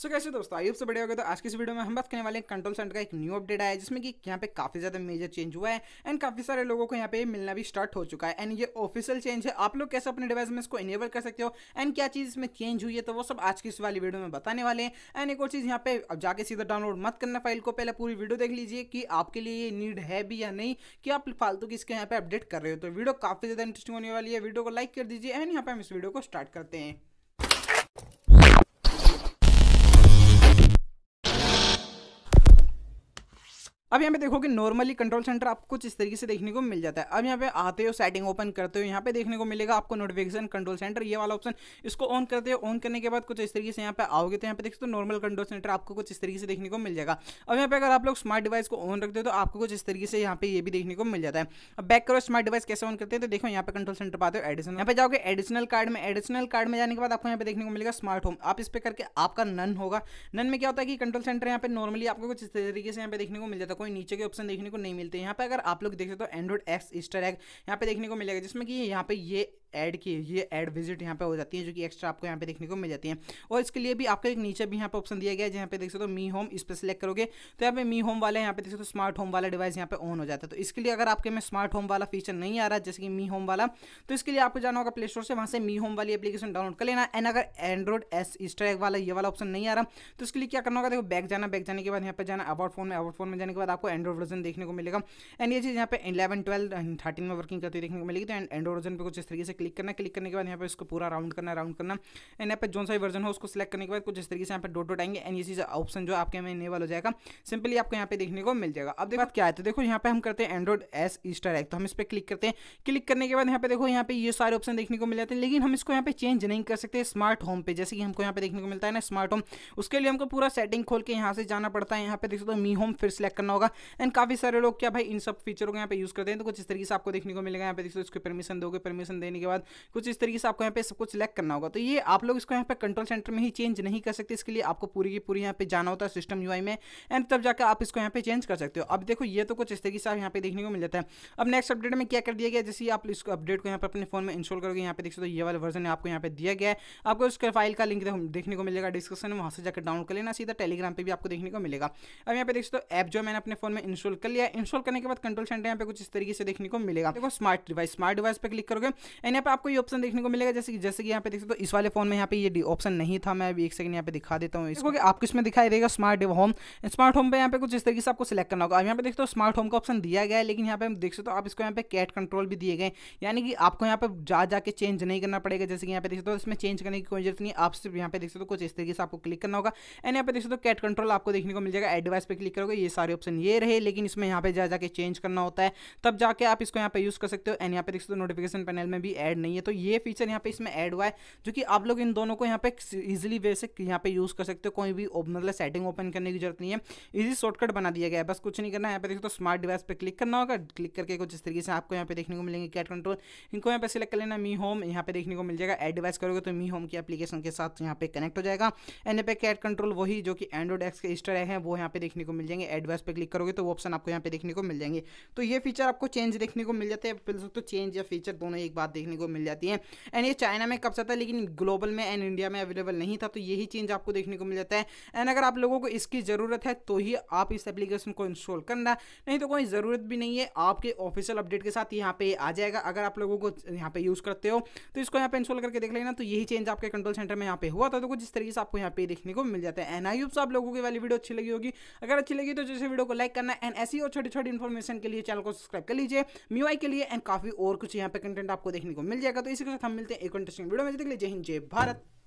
सो so, कैसे तो दोस्तों आयुब से से बढ़िया होगा तो आज की इस वीडियो में हम बात करने वाले हैं कंट्रोल सेंटर का एक न्यू अपडेट आया है जिसमें कि यहाँ पे काफी ज्यादा मेजर चेंज हुआ है एंड काफी सारे लोगों को यहाँ पे मिलना भी स्टार्ट हो चुका है एंड ये ऑफिशियल चेंज है आप लोग कैसे अपने डिवाइस में इसको इनेबल कर सकते हो एंड क्या चीज इसमें चेंज हुई है तो वो सब आज की इस वाली वीडियो में बताने वाले हैं एंड एक और चीज यहाँ पे अब जाके सीधा डाउनलोड मत करना फाइल को पहले पूरी वीडियो देख लीजिए कि आपके लिए ये नीड है भी या नहीं कि आप फालतू किसके इसके यहाँ पे अपडेट कर रहे हो तो वीडियो काफी ज्यादा इंटरेस्टिंग होने वाली है वीडियो को लाइक कर दीजिए एंड यहाँ पे हम इस वीडियो को स्टार्ट करते हैं अब यहाँ पे देखोगे नॉर्मली कंट्रोल सेंटर आपको कुछ इस तरीके से देखने को मिल जाता है अब यहाँ पे आते हो सेटिंग ओपन करते हो यहाँ पे देखने को मिलेगा आपको नोटिफिकेशन कंट्रोल सेंटर ये वाला ऑप्शन इसको ऑन करते हो ऑन करने के बाद कुछ इस तरीके से यहाँ पे आओगे तो यहाँ पे देखते हो नॉर्मल कंट्रोल सेंटर आपको कुछ इस तरीके से देखने को मिल जाएगा अब यहाँ पे अगर आप लोग स्मार्ट डिवाइस को ऑन रखते हो तो आपको कुछ इस तरीके से यहाँ पे ये भी देखने को मिल जाता है अब बैक करो स्मार्ट डिवाइस कैसे ऑन करते हैं तो देखो यहाँ पे कंट्रोल सेंटर पाते हो एडिशनल यहाँ पे जाओगे एडिशनल कार्ड में एडिशनल कार्ड में जाने के बाद आपको यहाँ पे देखने को मिलेगा स्मार्ट होम आप इस पर करके आपका नन होगा नन में क्या होता है कि कंट्रोल सेंटर यहाँ पे नॉर्मली आपको कुछ इस तरीके से यहाँ पे देखने को मिल जाता है कोई नीचे के ऑप्शन देखने को नहीं मिलते यहाँ पे अगर आप लोग देख सकते हो एंड्रॉइड एक्स स्टर एग यहाँ पे देखने को मिलेगा जिसमें कि यहाँ पे ये ऐड की ये ऐड विजिट यहाँ पे हो जाती है जो कि एक्स्ट्रा आपको यहाँ पे देखने को मिल जाती है और इसके लिए भी आपको एक नीचे भी यहाँ पे ऑप्शन दिया गया है जहाँ पे देख सकते हो तो मी होम इस पर सिलेक्ट करोगे तो यहाँ पे मी होम वाले यहाँ पे देख सकते हो तो स्मार्ट होम वाला डिवाइस यहाँ पे ऑन हो जाता है तो इसके लिए अगर आपके में स्मार्ट होम वाला फीचर नहीं आ रहा जैसे कि मी होम वाला तो इसके लिए आपको जाना होगा प्ले स्टोर से वहाँ से मी होम वाली एप्लीकेशन डाउनलोड कर लेना एंड अगर एंड्रॉइड एस स्ट्रैक वाला ये वाला ऑप्शन नहीं आ रहा तो इसके लिए क्या करना होगा देखो बैक जाना बैक जाने के बाद यहाँ पे जाना अबाउट फोन में अबाउट फोन में जाने के बाद आपको एंड्रॉइड वर्जन देखने को मिलेगा एंड ये चीज़ यहाँ पे इलेवन ट्वेल्व थर्टीन में वर्किंग करती देखने को मिलेगी तो एंड्रॉइड वर्जन पर कुछ इस तरीके से क्लिक करना क्लिक करने के बाद यहाँ पर इसको पूरा राउंड करना राउंड करना एंड यहाँ पर जो सा भी वर्जन हो उसको सिलेक्ट करने के बाद कुछ इस तरीके से यहाँ पर डोट डोट आएंगे एंड ये ऑप्शन जो आपके में इनेबल हो जाएगा सिंपली आपको यहाँ पे देखने को मिल जाएगा अब देखो क्या है देखो यहाँ पे हम करते हैं एंड्रॉइड एस ईस्टर एक्ट तो हम इस पर क्लिक करते हैं क्लिक करने के बाद यहाँ पे देखो यहाँ पे ये सारे ऑप्शन देखने को मिल जाते हैं लेकिन हम इसको यहाँ पे चेंज नहीं कर सकते स्मार्ट होम पे जैसे कि हमको यहाँ पे देखने को मिलता है ना स्मार्ट होम उसके लिए हमको पूरा सेटिंग खोल के यहाँ से जाना पड़ता है यहाँ पे देख सकते हो मी होम फिर सेलेक्ट करना होगा एंड काफी सारे लोग क्या भाई इन सब फीचरों को यहाँ पे यूज करते हैं तो कुछ इस तरीके से आपको देखने को मिलेगा यहाँ पे देख सकते हो इसको परमिशन दोगे परमिशन देने के बाद कुछ इस तरीके से आपको यहाँ पे सब कुछ सिलेक्ट करना होगा तो ये आप लोग इसको यहाँ पे कंट्रोल सेंटर में ही चेंज नहीं कर सकते इसके लिए आपको पूरी की पूरी यहाँ पे जाना होता है सिस्टम यू में एंड तब जाकर आप इसको यहाँ पे चेंज कर सकते हो अब देखो ये तो कुछ इस तरीके से आप यहाँ पे देखने को मिल जाता है अब नेक्स्ट अपडेट में क्या कर दिया गया जैसे आप इसको अपडेट को यहाँ पर अपने फोन में इंस्टॉल करोगे यहाँ पे देख सकते हो ये वाला वर्जन आपको यहाँ पे दिया गया है आपको उसके फाइल का लिंक देखने को मिलेगा डिस्क्रिप्शन में वहाँ से जाकर डाउनलोड कर लेना सीधा टेलीग्राम पर भी आपको देखने को मिलेगा अब यहाँ पे देख सकते हो ऐप जो मैंने अपने फोन में इंस्टॉल कर लिया इंस्टॉल करने के बाद कंट्रोल सेंटर यहाँ पे कुछ इस तरीके से देखने को मिलेगा देखो स्मार्ट डिवाइस स्मार्ट डिवाइस पर क्लिक करोगे एंड यहाँ पे आपको ये ऑप्शन देखने को मिलेगा जैसे कि जैसे कि यहाँ पे देख सकते हो इस वाले फोन में यहाँ पे ये ऑप्शन नहीं था मैं अभी एक सेकंड यहाँ पे दिखा देता हूँ इसको कि आपको इसमें दिखाई देगा स्मार्ट होम स्मार्ट होम पे यहाँ पे कुछ इस तरीके से आपको सिलेक्ट करना होगा अब यहाँ पे देखते हो स्मार्ट होम का ऑप्शन दिया गया है लेकिन यहाँ पे हम देख सकते हो आप इसको यहाँ पे कैट कंट्रोल भी दिए गए यानी कि आपको यहाँ पे जा जाके चेंज नहीं करना पड़ेगा जैसे कि यहाँ पे देख सकते हो इसमें चेंज करने की कोई जरूरत नहीं आप सिर्फ यहाँ पे देख सकते हो कुछ इस तरीके से आपको क्लिक करना होगा एंड यहाँ पे देख सकते हो कैट कंट्रोल आपको देखने को मिल जाएगा एडवाइस पर क्लिक करोगे ये सारे ऑप्शन ये रहे लेकिन इसमें यहाँ पे जा जाके चेंज करना होता है तब जाके आप इसको यहाँ पे यूज कर सकते हो एंड यहाँ पे देख सकते हो नोटिफिकेशन पैनल में भी एड ऐड नहीं है तो ये फीचर यहाँ पे इसमें ऐड हुआ है जो कि आप लोग इन दोनों को यहाँ पे इजिली वे से यहाँ पे यूज़ कर सकते हो कोई भी मतलब सेटिंग ओपन करने की जरूरत नहीं है इजी शॉर्टकट बना दिया गया है बस कुछ नहीं करना है यहाँ पे देखो तो स्मार्ट डिवाइस पर क्लिक करना होगा क्लिक करके कुछ इस तरीके से आपको यहाँ पे देखने को मिलेंगे कैट कंट्रोल इनको यहाँ पे सिलेक्ट कर लेना मी होम यहाँ पे देखने को मिल जाएगा एड डिवाइस करोगे तो मी होम की अपलीकेशन के साथ यहाँ पे कनेक्ट हो जाएगा एन पे कैट कंट्रोल वही जो कि एंड्रॉइड एक्स के स्टर है वो यहाँ पे देखने को मिल जाएंगे एडवाइस पर क्लिक करोगे तो वो ऑप्शन आपको यहाँ पे देखने को मिल जाएंगे तो ये फीचर आपको चेंज देखने को मिल जाते हैं तो चेंज या फीचर दोनों एक बात देखने को को मिल जाती है एंड ये चाइना में कब जाता है लेकिन ग्लोबल में एंड इंडिया में अवेलेबल नहीं था तो यही चेंज आपको देखने को मिल जाता है एंड अगर आप लोगों को इसकी ज़रूरत है तो ही आप इस एप्लीकेशन को इंस्टॉल करना नहीं तो कोई ज़रूरत भी नहीं है आपके ऑफिशियल अपडेट के साथ यहाँ पे आ जाएगा अगर आप लोगों को यहाँ पे यूज़ करते हो तो इसको यहाँ पे इंस्टॉल करके देख लेना तो यही चेंज आपके कंट्रोल सेंटर में यहाँ पे हुआ था तो कुछ इस तरीके से आपको यहाँ पे देखने को मिल जाता है एन आई आप लोगों की वाली वीडियो अच्छी लगी होगी अगर अच्छी लगी तो जैसे वीडियो को लाइक करना एंड ऐसी और छोटी छोटी इन्फॉर्मेशन के लिए चैनल को सब्सक्राइब कर लीजिए म्यूआई के लिए एंड काफ़ी और कुछ यहाँ पे कंटेंट आपको देखने को मिल जाएगा तो इसी के साथ हम मिलते हैं एक इंटरेस्टिंग वीडियो में देख लीजिए जय हिंद जय भारत